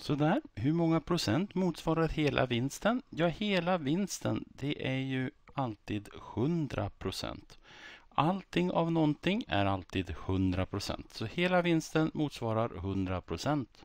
Sådär, hur många procent motsvarar hela vinsten? Ja, hela vinsten det är ju alltid 100 procent. Allting av någonting är alltid 100 procent. Så hela vinsten motsvarar 100 procent.